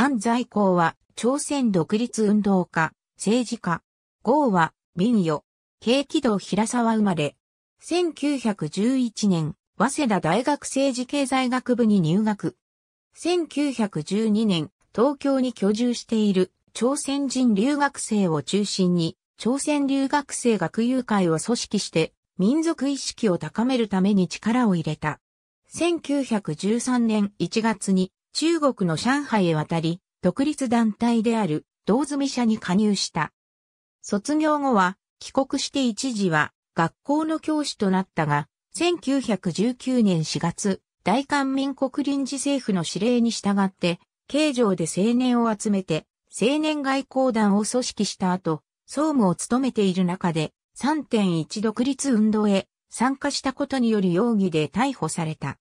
安在公は、朝鮮独立運動家、政治家。豪は、民与。平気道平沢生まれ。1911年、早稲田大学政治経済学部に入学。1912年、東京に居住している朝鮮人留学生を中心に、朝鮮留学生学友会を組織して、民族意識を高めるために力を入れた。1913年1月に中国の上海へ渡り、独立団体である道住社に加入した。卒業後は帰国して一時は学校の教師となったが、1919年4月、大韓民国臨時政府の指令に従って、京城で青年を集めて、青年外交団を組織した後、総務を務めている中で、3.1独立運動へ参加したことによる容疑で逮捕された。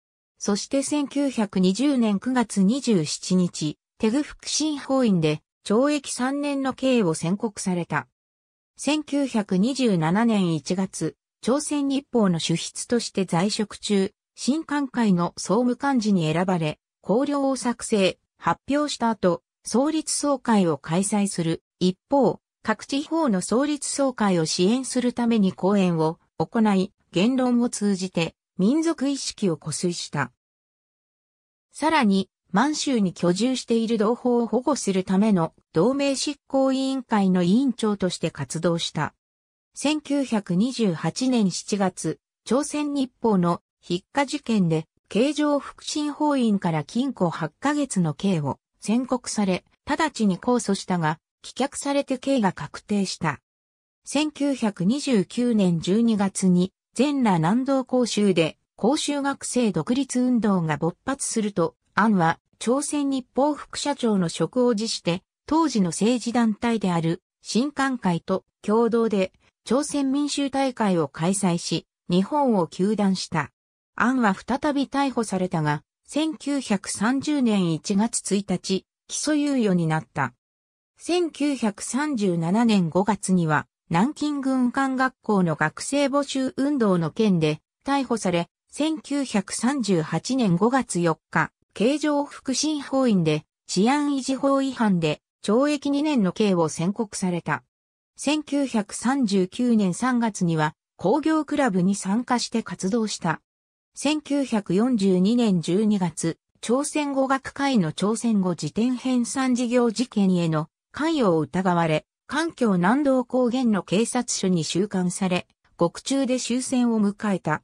そして1920年9月27日、テグ福神法院で懲役3年の刑を宣告された。1927年1月、朝鮮日報の主筆として在職中、新官会の総務幹事に選ばれ、綱領を作成、発表した後、創立総会を開催する。一方、各地方の創立総会を支援するために講演を行い、言論を通じて民族意識を固遂した。さらに、満州に居住している同胞を保護するための同盟執行委員会の委員長として活動した。1928年7月、朝鮮日報の筆下事件で、刑状副審法院から禁錮8ヶ月の刑を宣告され、直ちに控訴したが、棄却されて刑が確定した。1929年12月に全羅南道公衆で、公衆学生独立運動が勃発すると、アンは、朝鮮日報副社長の職を辞して、当時の政治団体である、新韓会と共同で、朝鮮民衆大会を開催し、日本を求断した。アンは再び逮捕されたが、1930年1月1日、起訴猶予になった。1937年5月には、南京軍艦学校の学生募集運動の件で逮捕され、1938年5月4日、形状副審法院で治安維持法違反で懲役2年の刑を宣告された。1939年3月には工業クラブに参加して活動した。1942年12月、朝鮮語学会の朝鮮語辞典編纂事業事件への関与を疑われ、環境南道高原の警察署に収監され、獄中で終戦を迎えた。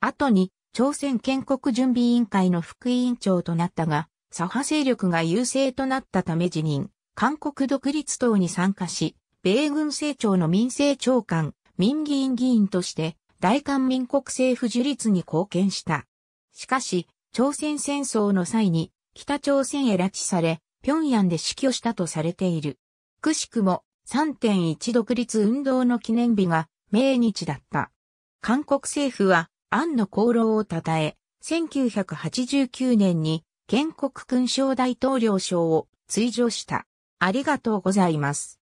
後に、朝鮮建国準備委員会の副委員長となったが、左派勢力が優勢となったため辞任、韓国独立党に参加し、米軍政庁の民政長官、民議院議員として、大韓民国政府樹立に貢献した。しかし、朝鮮戦争の際に、北朝鮮へ拉致され、平壌で死去したとされている。くしくも、3.1独立運動の記念日が命日だった。韓国政府は、安の功労を称え、1989年に建国勲章大統領賞を追上した。ありがとうございます。